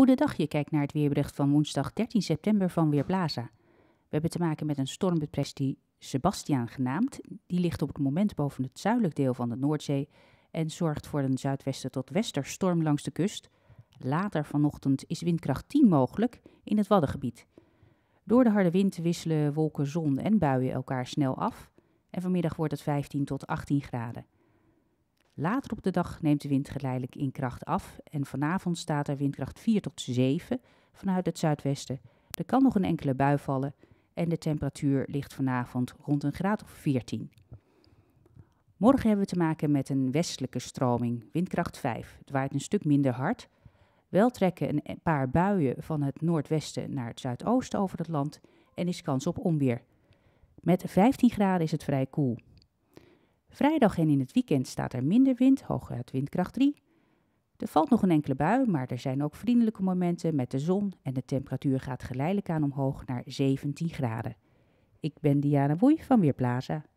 Goedendag, je kijkt naar het weerbericht van woensdag 13 september van Weerplaza. We hebben te maken met een die Sebastian genaamd. Die ligt op het moment boven het zuidelijk deel van de Noordzee en zorgt voor een zuidwesten tot westerstorm langs de kust. Later vanochtend is windkracht 10 mogelijk in het Waddengebied. Door de harde wind wisselen wolken, zon en buien elkaar snel af en vanmiddag wordt het 15 tot 18 graden. Later op de dag neemt de wind geleidelijk in kracht af en vanavond staat er windkracht 4 tot 7 vanuit het zuidwesten. Er kan nog een enkele bui vallen en de temperatuur ligt vanavond rond een graad of 14. Morgen hebben we te maken met een westelijke stroming, windkracht 5. Het waait een stuk minder hard. Wel trekken een e-, paar buien van het noordwesten naar het zuidoosten over het land en is kans op onweer. Met 15 graden is het vrij koel. Vrijdag en in het weekend staat er minder wind, hooguit windkracht 3. Er valt nog een enkele bui, maar er zijn ook vriendelijke momenten met de zon en de temperatuur gaat geleidelijk aan omhoog naar 17 graden. Ik ben Diana Woei van Weerplaza.